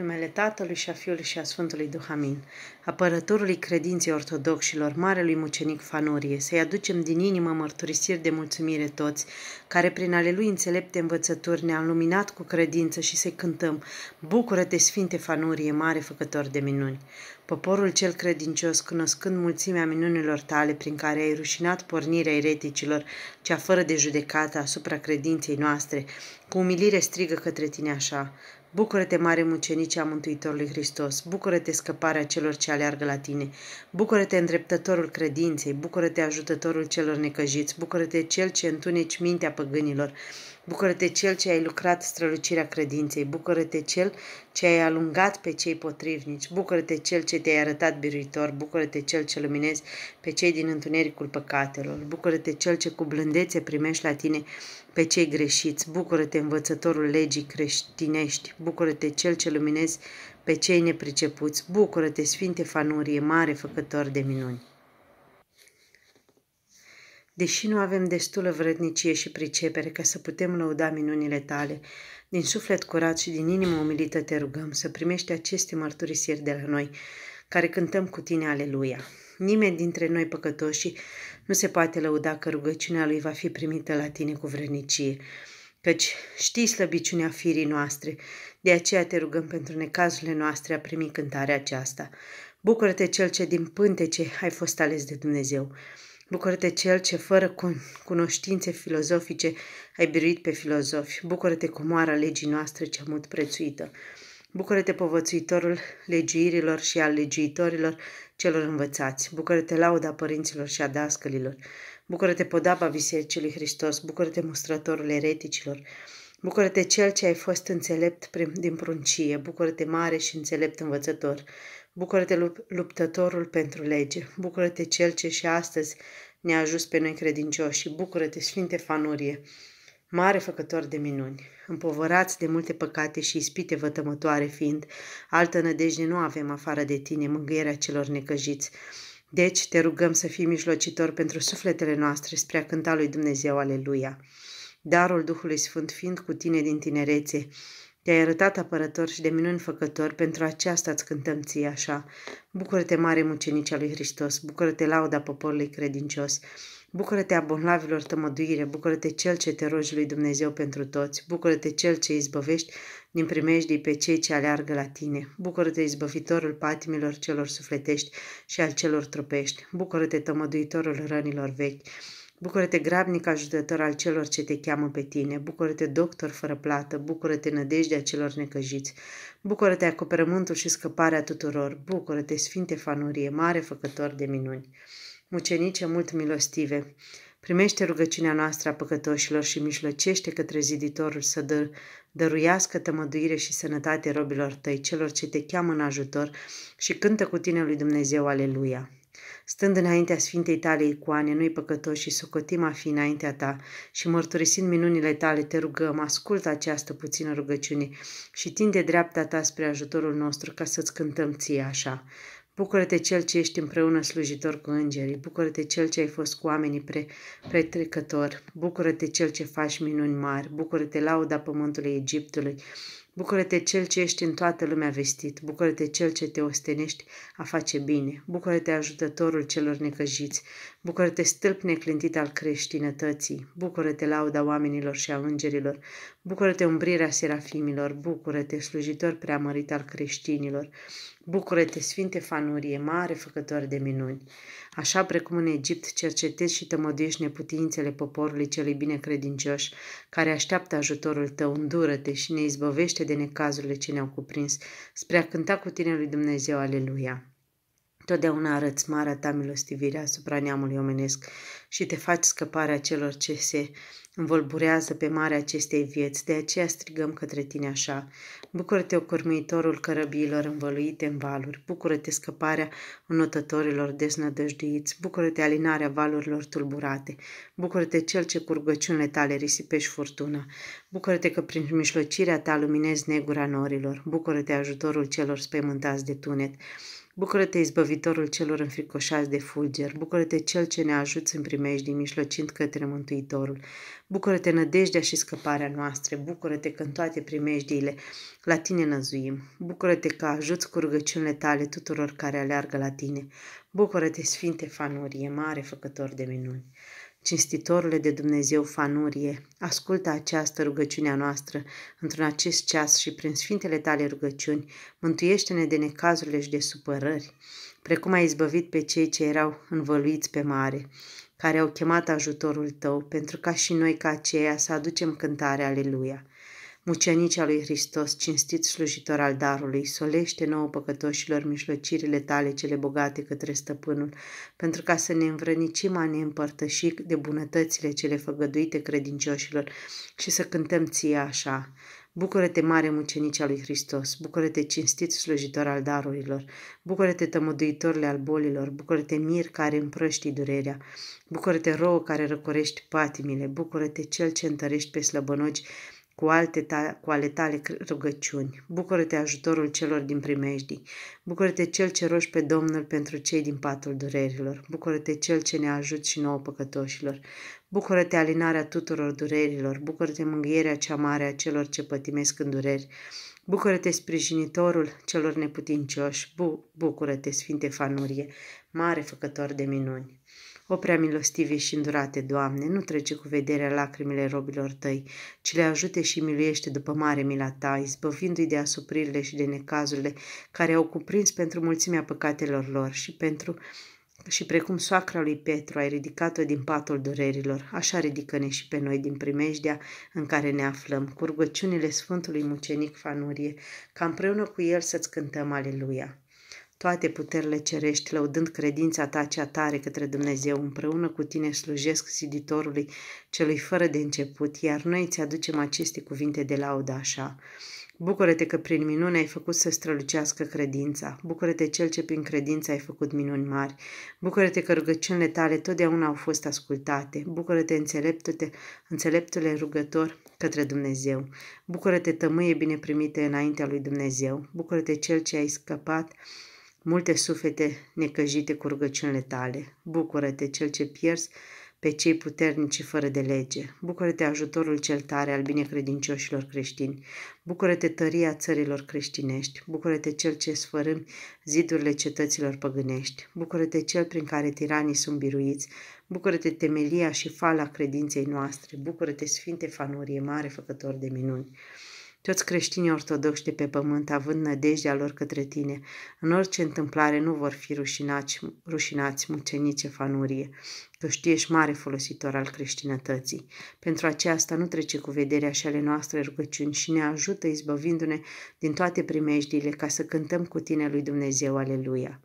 numele Tatălui și a Fiului și a Sfântului Duhamin, amin. Apărătorului credinței ortodoxilor, Marelui Mucenic Fanurie, să-i aducem din inimă mărturisiri de mulțumire toți, care prin ale lui înțelepte învățături ne-a luminat cu credință și să-i cântăm, Bucură-te, Sfinte Fanurie, mare făcător de minuni! Poporul cel credincios, cunoscând mulțimea minunilor tale prin care ai rușinat pornirea ereticilor, cea fără de judecată asupra credinței noastre, cu umilire strigă către tine așa, Bucură-te, mare mucenice a Mântuitorului Hristos, bucură-te scăparea celor ce aleargă la tine, bucură-te îndreptătorul credinței, bucură-te ajutătorul celor necăjiți, bucură-te cel ce întuneci mintea păgânilor, bucură-te cel ce ai lucrat strălucirea credinței, bucură-te cel ce ai alungat pe cei potrivnici. Bucură-te cel ce te-ai arătat biruitor, bucură-te cel ce luminezi pe cei din întunericul păcatelor, bucură-te cel ce cu blândețe primești la tine pe cei greșiți, bucură-te învățătorul legii creștinești, bucură-te cel ce luminezi pe cei nepricepuți, bucură-te sfinte fanurie, mare făcător de minuni deși nu avem destulă vrednicie și pricepere ca să putem lăuda minunile tale, din suflet curat și din inimă umilită te rugăm să primești aceste mărturisiri de la noi, care cântăm cu tine Aleluia. Nimeni dintre noi păcătoși nu se poate lăuda că rugăciunea lui va fi primită la tine cu vrednicie, căci știi slăbiciunea firii noastre, de aceea te rugăm pentru necazurile noastre a primi cântarea aceasta. Bucură-te cel ce din pântece ai fost ales de Dumnezeu. Bucură-te cel ce fără cunoștințe filozofice ai biruit pe filozofi. Bucură-te comoara legii noastre cea mult prețuită. Bucură-te povățuitorul legiuirilor și al legiuitorilor celor învățați. Bucură-te lauda părinților și a dascălilor. Bucură-te podaba Bisericii lui Hristos. Bucură-te mustrătorul ereticilor. Bucură-te cel ce ai fost înțelept prin, din pruncie. Bucură-te mare și înțelept învățător. Bucură-te luptătorul pentru lege, bucură-te cel ce și astăzi ne-a ajuns pe noi credincioși și bucură-te, Sfinte Fanurie, mare făcător de minuni, împovărați de multe păcate și ispite vătămătoare fiind, altă nădejde nu avem afară de tine, mângâierea celor necăjiți. Deci te rugăm să fii mijlocitor pentru sufletele noastre spre a cânta lui Dumnezeu, aleluia. Darul Duhului Sfânt fiind cu tine din tinerețe, te-ai arătat apărător și de minuni făcător, pentru aceasta îți cântăm ție așa. Bucură-te, mare mucenice lui Hristos, bucură-te, lauda poporului credincios, bucură-te, abonlavilor tămăduire, bucură-te, cel ce te rogi lui Dumnezeu pentru toți, bucură-te, cel ce izbăvești din primejdii pe cei ce aleargă la tine, bucură-te, izbăvitorul patimilor celor sufletești și al celor trupești, bucură-te, tămăduitorul rănilor vechi, Bucură-te grabnic ajutător al celor ce te cheamă pe tine, bucură-te doctor fără plată, bucură-te nădejdea celor necăjiți, bucură-te acoperământul și scăparea tuturor, bucură-te sfinte fanurie, mare făcător de minuni. Mucenice mult milostive, primește rugăciunea noastră a păcătoșilor și mișlăcește către ziditorul să dă, dăruiască tămăduire și sănătate robilor tăi, celor ce te cheamă în ajutor și cântă cu tine lui Dumnezeu, aleluia. Stând înaintea Sfintei tale icoane, noi păcătoși și socotim a fi înaintea ta și mărturisind minunile tale, te rugăm, ascultă această puțină rugăciune și tinde dreapta ta spre ajutorul nostru ca să-ți cântăm ție așa. Bucură-te cel ce ești împreună slujitor cu îngerii, bucură-te cel ce ai fost cu oamenii pre, pretrecători, bucură-te cel ce faci minuni mari, bucură-te lauda pământului Egiptului, Bucură-te cel ce ești în toată lumea vestit, bucură-te cel ce te ostenești a face bine, bucură-te ajutătorul celor necăjiți, bucură-te stâlp neclintit al creștinătății, bucură-te lauda oamenilor și a îngerilor, bucură-te umbrirea serafimilor, bucură-te slujitor preamărit al creștinilor, bucură-te sfinte fanurie, mare făcător de minuni. Așa precum în Egipt cercetezi și tămăduiești neputințele poporului celui binecredincioși, care așteaptă ajutorul tău, îndură-te și ne izbăvește de necazurile ce ne-au cuprins, spre a cânta cu tine lui Dumnezeu, aleluia. Totdeauna arăți marea ta milostivire asupra neamului omenesc și te faci scăparea celor ce se învolburează pe marea acestei vieți, de aceea strigăm către tine așa. Bucură-te, ocormuitorul cărăbiilor învăluite în valuri, bucură-te scăparea înotătorilor deznădăjduiți, bucură-te alinarea valurilor tulburate, bucură-te cel ce cu rugăciunile tale risipești furtuna, bucură-te că prin mișlocirea ta luminezi negura norilor, bucură-te ajutorul celor spăimântați de tunet, Bucură-te, izbăvitorul celor înfricoșați de fulger, bucură-te cel ce ne ajuți în primejdii, mișlocind către Mântuitorul, Bucură-te nădejdea și scăparea noastră, bucură-te că în toate primejdiile la tine năzuim, bucură-te că ajuți cu rugăciunile tale tuturor care aleargă la tine, bucură-te, Sfinte Fanurie, mare făcător de minuni. Cinstitorule de Dumnezeu Fanurie, ascultă această rugăciunea noastră într-un acest ceas și prin sfintele tale rugăciuni, mântuiește-ne de necazurile și de supărări, precum ai izbăvit pe cei ce erau învăluiți pe mare care au chemat ajutorul tău, pentru ca și noi ca aceia să aducem cântarea Aleluia. Mucenicea lui Hristos, cinstit slujitor al darului, solește nouă păcătoșilor mijlocirile tale cele bogate către stăpânul, pentru ca să ne învrănicim a ne împărtăși de bunătățile cele făgăduite credincioșilor și să cântăm ție așa. Bucură-te, mare mucenice al lui Hristos, bucură-te, cinstit slujitor al darurilor, bucură-te, tămăduitorile al bolilor, bucură-te, mir care împrăști durerea, bucură-te, rouă care răcorești patimile, bucură-te, cel ce întărești pe slăbănoci, cu, alte ta, cu ale tale rugăciuni. Bucură-te ajutorul celor din primejdii. Bucură-te cel ce roși pe Domnul pentru cei din patul durerilor. Bucură-te cel ce ne ajut și nouă păcătoșilor. Bucură-te alinarea tuturor durerilor, bucură-te mângâierea cea mare a celor ce pătimesc în dureri, bucură-te sprijinitorul celor neputincioși, bu- bucură-te, Sfinte Fanurie, mare făcător de minuni. O prea milostivie și îndurate, Doamne, nu trece cu vederea lacrimile robilor tăi, ci le ajute și miluiește după mare mila ta, izbăvindu-i de asupririle și de necazurile care au cuprins pentru mulțimea păcatelor lor și pentru și precum soacra lui Petru ai ridicat-o din patul durerilor, așa ridică-ne și pe noi din primejdea în care ne aflăm, cu rugăciunile Sfântului Mucenic Fanurie, ca împreună cu el să-ți cântăm Aleluia. Toate puterile cerești, lăudând credința ta cea tare către Dumnezeu, împreună cu tine slujesc ziditorului celui fără de început, iar noi îți aducem aceste cuvinte de laudă așa. Bucură-te că prin minune ai făcut să strălucească credința. Bucură-te cel ce prin credință ai făcut minuni mari. Bucură-te că rugăciunile tale totdeauna au fost ascultate. Bucură-te înțeleptule, înțeleptule rugător către Dumnezeu. Bucură-te tămâie bine primite înaintea lui Dumnezeu. Bucură-te cel ce ai scăpat multe suflete necăjite cu rugăciunile tale. Bucură-te cel ce pierzi pe cei puternici fără de lege. Bucură-te ajutorul cel tare al binecredincioșilor creștini. Bucură-te tăria țărilor creștinești. Bucură-te cel ce sfărâm zidurile cetăților păgânești. Bucură-te cel prin care tiranii sunt biruiți. Bucură-te temelia și fala credinței noastre. Bucură-te, Sfinte Fanurie, mare făcător de minuni toți creștinii ortodoxi de pe pământ, având nădejdea lor către tine, în orice întâmplare nu vor fi rușinați, rușinați mucenice fanurie, căci știi ești mare folositor al creștinătății. Pentru aceasta nu trece cu vederea și ale noastre rugăciuni și ne ajută izbăvindu-ne din toate primejdiile ca să cântăm cu tine lui Dumnezeu, Aleluia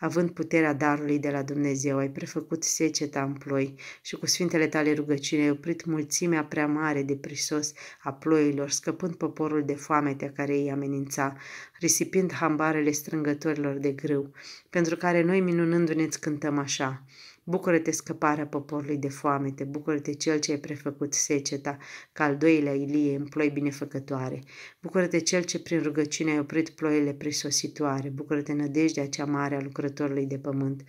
având puterea darului de la Dumnezeu, ai prefăcut seceta în ploi și cu sfintele tale rugăciune ai oprit mulțimea prea mare de prisos a ploilor, scăpând poporul de foamete care îi amenința, risipind hambarele strângătorilor de grâu, pentru care noi minunându-ne cântăm așa – Bucură-te scăparea poporului de foamete, bucură-te cel ce ai prefăcut seceta, ca al doilea Ilie în ploi binefăcătoare. Bucură-te cel ce prin rugăciune ai oprit ploile prisositoare, bucură-te nădejdea cea mare a lucrătorului de pământ.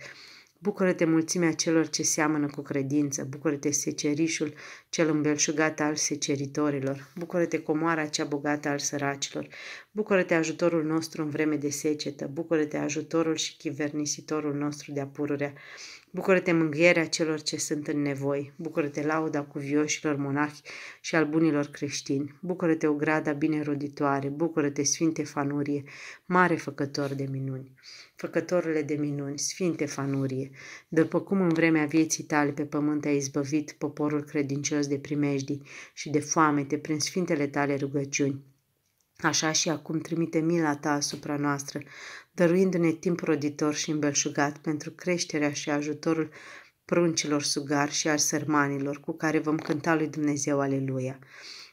Bucură-te mulțimea celor ce seamănă cu credință, bucură-te secerișul cel îmbelșugat al seceritorilor, bucură-te comoara cea bogată al săracilor, bucură-te ajutorul nostru în vreme de secetă, bucură-te ajutorul și chivernisitorul nostru de apururea, Bucură-te mângâierea celor ce sunt în nevoi, bucură-te lauda cuvioșilor monahi și al bunilor creștini, bucură-te ograda bine roditoare, bucură-te sfinte fanurie, mare făcător de minuni. Făcătorule de minuni, sfinte fanurie, după cum în vremea vieții tale pe pământ ai izbăvit poporul credincios de primejdii și de foamete prin sfintele tale rugăciuni, Așa și acum trimite mila ta asupra noastră, dăruindu-ne timp roditor și îmbelșugat pentru creșterea și ajutorul pruncilor sugari și al sărmanilor cu care vom cânta lui Dumnezeu Aleluia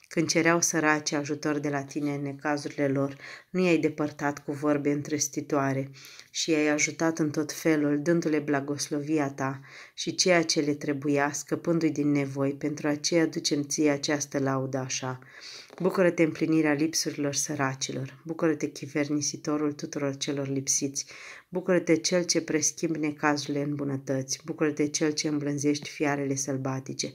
când cereau săraci ajutor de la tine în necazurile lor, nu i-ai depărtat cu vorbe întrăstitoare și i-ai ajutat în tot felul, dându-le blagoslovia ta și ceea ce le trebuia, scăpându-i din nevoi, pentru aceea ducem ție această laudă așa. Bucură-te împlinirea lipsurilor săracilor, bucură-te chivernisitorul tuturor celor lipsiți, bucură-te cel ce preschimb necazurile în bunătăți, bucură-te cel ce îmblânzești fiarele sălbatice,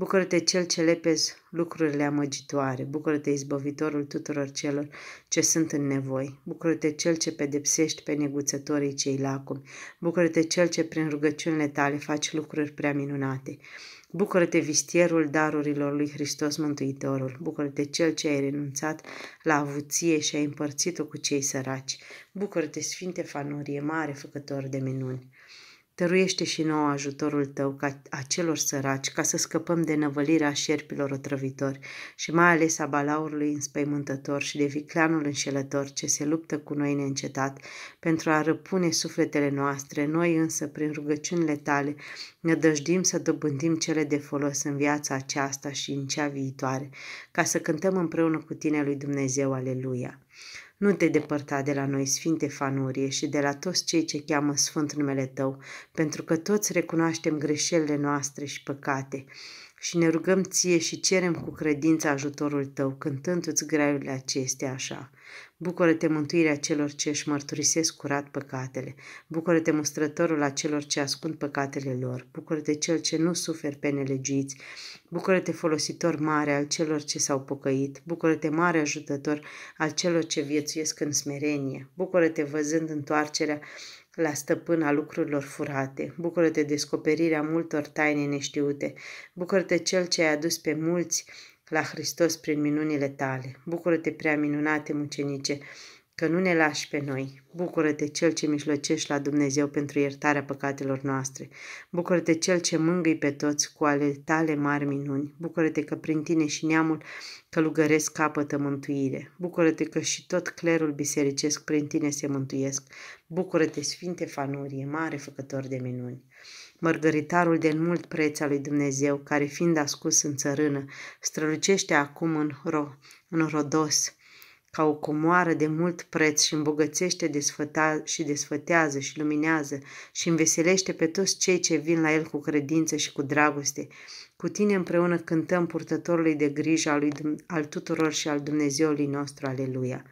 Bucură-te cel ce lepezi lucrurile amăgitoare, bucură-te izbăvitorul tuturor celor ce sunt în nevoi, bucură-te cel ce pedepsești pe neguțătorii cei lacumi, bucură-te cel ce prin rugăciunile tale faci lucruri prea minunate. Bucură-te vistierul darurilor lui Hristos Mântuitorul, bucură-te cel ce ai renunțat la avuție și ai împărțit-o cu cei săraci, bucură-te sfinte fanurie mare făcător de minuni. Tăruiește și nouă ajutorul tău ca acelor săraci, ca să scăpăm de năvălirea șerpilor otrăvitori și mai ales a balaurului înspăimântător și de vicleanul înșelător ce se luptă cu noi neîncetat pentru a răpune sufletele noastre. Noi însă, prin rugăciunile tale, ne dăjdim să dobândim cele de folos în viața aceasta și în cea viitoare, ca să cântăm împreună cu tine lui Dumnezeu, aleluia. Nu te depărta de la noi, Sfinte Fanurie, și de la toți cei ce cheamă Sfânt numele Tău, pentru că toți recunoaștem greșelile noastre și păcate și ne rugăm ție și cerem cu credință ajutorul tău, cântându-ți graiurile acestea așa. Bucură-te, mântuirea celor ce își mărturisesc curat păcatele. Bucură-te, mustrătorul a celor ce ascund păcatele lor. Bucură-te, cel ce nu suferi pe nelegiți. Bucură-te, folositor mare al celor ce s-au pocăit. Bucură-te, mare ajutător al celor ce viețuiesc în smerenie. Bucură-te, văzând întoarcerea la stăpâna lucrurilor furate, bucură-te descoperirea multor taine neștiute, bucură-te cel ce ai adus pe mulți la Hristos prin minunile tale. Bucură-te, prea minunate mucenice, că nu ne lași pe noi. Bucură-te, Cel ce mijlocești la Dumnezeu pentru iertarea păcatelor noastre. Bucură-te, Cel ce mângâi pe toți cu ale tale mari minuni. Bucură-te că prin tine și neamul călugăresc capătă mântuire. Bucură-te că și tot clerul bisericesc prin tine se mântuiesc. Bucură-te, Sfinte Fanurie, mare făcător de minuni mărgăritarul de mult preț al lui Dumnezeu, care fiind ascuns în țărână, strălucește acum în, ro, în rodos, ca o comoară de mult preț și îmbogățește desfăta, și desfătează și luminează și înveselește pe toți cei ce vin la el cu credință și cu dragoste. Cu tine împreună cântăm purtătorului de grijă al, lui, al tuturor și al Dumnezeului nostru, aleluia!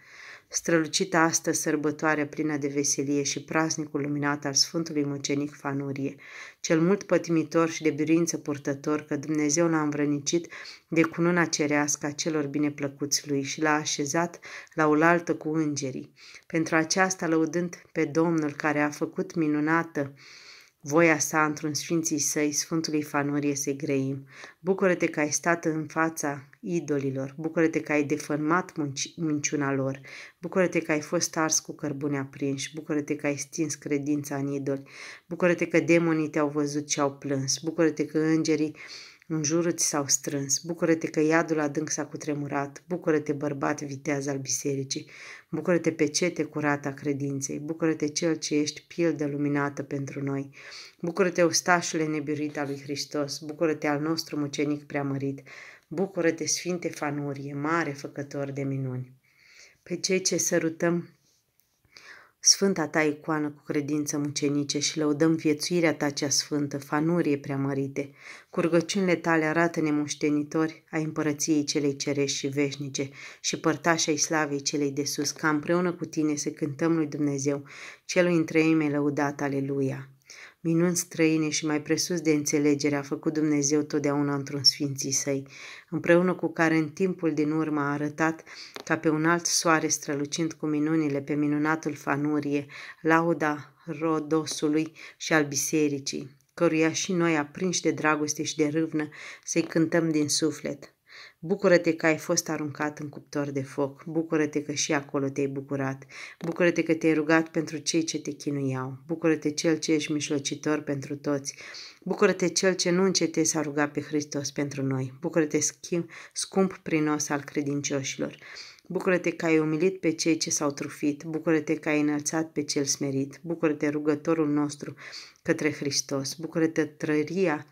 Strălucită astă sărbătoare plină de veselie și praznicul luminat al Sfântului Mucenic Fanurie, cel mult pătimitor și de biruință purtător că Dumnezeu l-a învrănicit de cununa cerească a celor bineplăcuți lui și l-a așezat la oaltă cu îngerii. Pentru aceasta, lăudând pe Domnul care a făcut minunată Voia sa într-un sfinții săi, Sfântului Fanurie să-i grăim. Bucură-te că ai stat în fața idolilor, bucură-te că ai defărmat munci- minciuna lor, bucură-te că ai fost ars cu cărbune aprinși, bucură-te că ai stins credința în idoli, bucură-te că demonii te-au văzut și au plâns, bucură-te că îngerii în jurul ți s-au strâns. Bucură-te că iadul adânc s-a cutremurat. Bucură-te, bărbat viteaz al bisericii. Bucură-te, pecete curată a credinței. Bucură-te, cel ce ești pildă luminată pentru noi. Bucură-te, ostașule nebiruit al lui Hristos. Bucură-te, al nostru mucenic preamărit. Bucură-te, sfinte fanurie, mare făcător de minuni. Pe cei ce sărutăm Sfânta ta icoană cu credință mucenice și lăudăm viețuirea ta cea sfântă, fanurie preamărite. Cu rugăciunile tale arată-ne a împărăției celei cerești și veșnice și părtași ai slavei celei de sus, ca împreună cu tine să cântăm lui Dumnezeu, celui întreime lăudat, aleluia minuni străine și mai presus de înțelegere a făcut Dumnezeu totdeauna într-un sfinții săi, împreună cu care în timpul din urmă a arătat ca pe un alt soare strălucind cu minunile pe minunatul Fanurie, lauda Rodosului și al bisericii, căruia și noi, aprinși de dragoste și de râvnă, să-i cântăm din suflet. Bucură-te că ai fost aruncat în cuptor de foc, bucură-te că și acolo te-ai bucurat, bucură-te că te-ai rugat pentru cei ce te chinuiau, bucură-te cel ce ești mișlocitor pentru toți, bucură-te cel ce nu încete să a rugat pe Hristos pentru noi, bucură-te scump prinos al credincioșilor, Bucură-te că ai umilit pe cei ce s-au trufit, bucură-te că ai înălțat pe cel smerit, bucură-te rugătorul nostru către Hristos, bucură-te trăria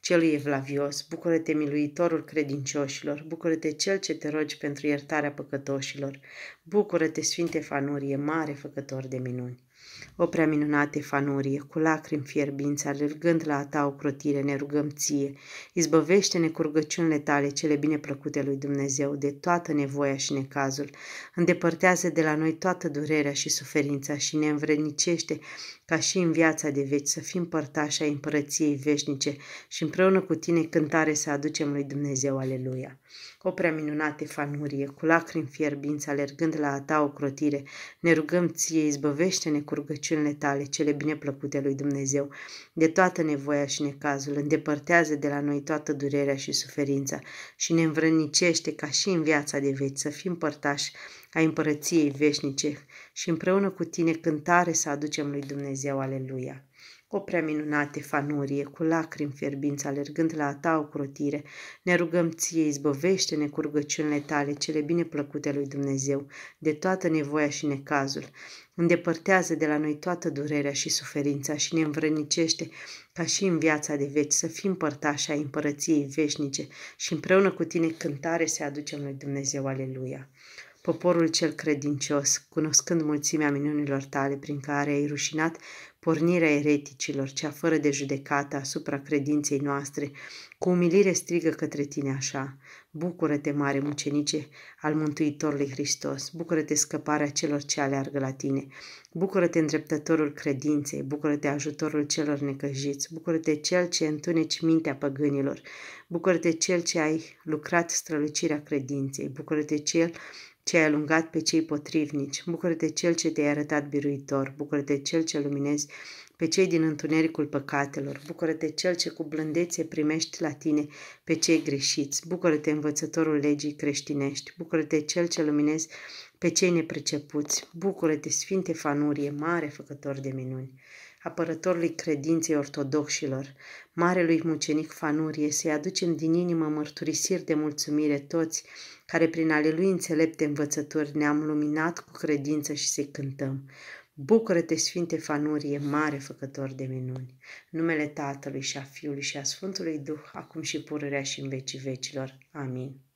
Celui evlavios, bucură-te miluitorul credincioșilor, bucură-te cel ce te rogi pentru iertarea păcătoșilor, bucură-te, Sfinte Fanurie, mare făcător de minuni. O prea minunate fanurie, cu lacrimi fierbinți, alergând la a ta o crotire, ne rugăm ție, izbăvește-ne cu rugăciunile tale cele bine plăcute lui Dumnezeu de toată nevoia și necazul, îndepărtează de la noi toată durerea și suferința și ne învrednicește ca și în viața de veci să fim părtași ai împărăției veșnice și împreună cu tine cântare să aducem lui Dumnezeu aleluia. O prea minunate fanurie, cu lacrimi fierbinți, alergând la a ta o crotire, ne rugăm ție, izbăvește-ne cu rugăciunile tale, cele bineplăcute lui Dumnezeu, de toată nevoia și necazul, îndepărtează de la noi toată durerea și suferința și ne învrănicește ca și în viața de veci să fim părtași a împărăției veșnice și împreună cu tine cântare să aducem lui Dumnezeu aleluia. O prea minunate fanurie, cu lacrimi fierbinți, alergând la a ta crotire, ne rugăm ție, izbăvește-ne cu rugăciunile tale, cele bine plăcute lui Dumnezeu, de toată nevoia și necazul. Îndepărtează de la noi toată durerea și suferința și ne învrănicește ca și în viața de veci să fim părtași ai împărăției veșnice și împreună cu tine cântare să aducem lui Dumnezeu, aleluia. Poporul cel credincios, cunoscând mulțimea minunilor tale prin care ai rușinat pornirea ereticilor, cea fără de judecată asupra credinței noastre, cu umilire strigă către tine așa. Bucură-te, mare mucenice, al Mântuitorului Hristos, bucură-te scăparea celor ce aleargă la tine, bucură-te îndreptătorul credinței, bucură-te ajutorul celor necăjiți, bucură-te cel ce întuneci mintea păgânilor, bucură-te cel ce ai lucrat strălucirea credinței, bucură-te cel ce ai alungat pe cei potrivnici, bucură de cel ce te-ai arătat biruitor, bucură de cel ce luminezi pe cei din întunericul păcatelor, bucură de cel ce cu blândețe primești la tine pe cei greșiți, bucură-te învățătorul legii creștinești, bucură de cel ce luminezi pe cei nepricepuți, bucură-te sfinte fanurie, mare făcător de minuni apărătorului credinței ortodoxilor, marelui mucenic Fanurie, să-i aducem din inimă mărturisiri de mulțumire toți care prin ale lui înțelepte învățători ne-am luminat cu credință și să cântăm. Bucură-te, Sfinte Fanurie, mare făcător de minuni, numele Tatălui și a Fiului și a Sfântului Duh, acum și pururea și în vecii vecilor. Amin.